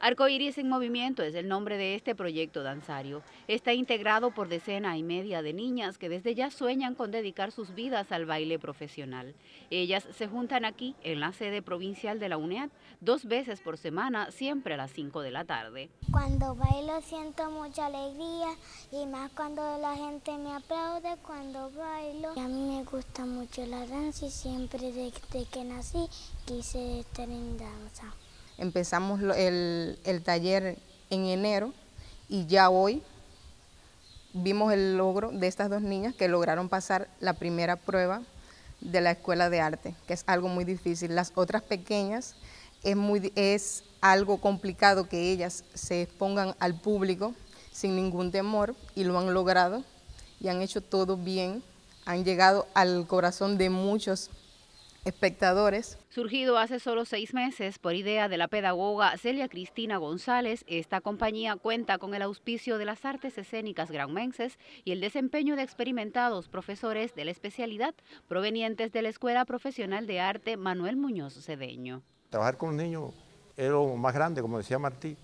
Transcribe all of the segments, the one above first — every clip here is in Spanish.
Arcoiris en Movimiento es el nombre de este proyecto danzario. Está integrado por decena y media de niñas que desde ya sueñan con dedicar sus vidas al baile profesional. Ellas se juntan aquí, en la sede provincial de la UNEAD, dos veces por semana, siempre a las 5 de la tarde. Cuando bailo siento mucha alegría y más cuando la gente me aplaude cuando bailo. A mí me gusta mucho la danza y siempre desde que nací quise estar en danza. Empezamos el, taller en enero y ya hoy vimos el logro de estas dos niñas que lograron pasar la primera prueba de la escuela de arte, que es algo muy difícil. Las otras pequeñas es, muy, es algo complicado que ellas se expongan al público sin ningún temor y lo han logrado y han hecho todo bien, han llegado al corazón de muchos espectadores. Surgido hace solo seis meses por idea de la pedagoga Celia Cristina González, esta compañía cuenta con el auspicio de las artes escénicas granmenses y el desempeño de experimentados profesores de la especialidad provenientes de la Escuela Profesional de Arte Manuel Muñoz Cedeño. Trabajar con los niños es lo más grande, como decía Martí,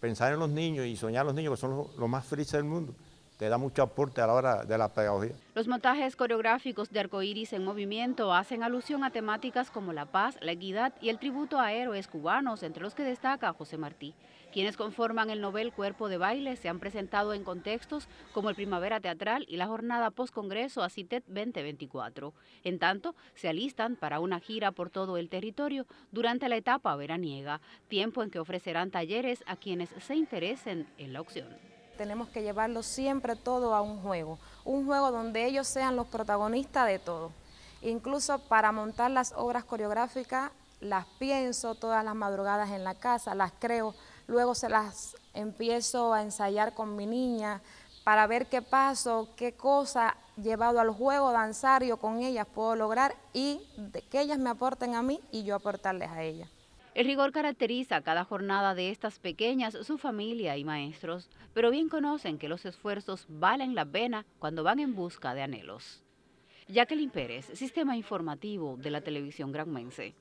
pensar en los niños y soñar los niños, que son los más felices del mundo te da mucho aporte a la hora de la pedagogía. Los montajes coreográficos de Arcoíris en Movimiento hacen alusión a temáticas como la paz, la equidad y el tributo a héroes cubanos, entre los que destaca José Martí. Quienes conforman el novel cuerpo de baile se han presentado en contextos como el Primavera Teatral y la jornada post-congreso ACITED e 2024. En tanto, se alistan para una gira por todo el territorio durante la etapa veraniega, tiempo en que ofrecerán talleres a quienes se interesen en la opción tenemos que llevarlo siempre todo a un juego, un juego donde ellos sean los protagonistas de todo. Incluso para montar las obras coreográficas las pienso todas las madrugadas en la casa, las creo, luego se las empiezo a ensayar con mi niña para ver qué paso, qué cosa llevado al juego danzario con ellas puedo lograr y que ellas me aporten a mí y yo aportarles a ellas. El rigor caracteriza cada jornada de estas pequeñas, su familia y maestros, pero bien conocen que los esfuerzos valen la pena cuando van en busca de anhelos. Jacqueline Pérez, Sistema Informativo de la Televisión Granmense.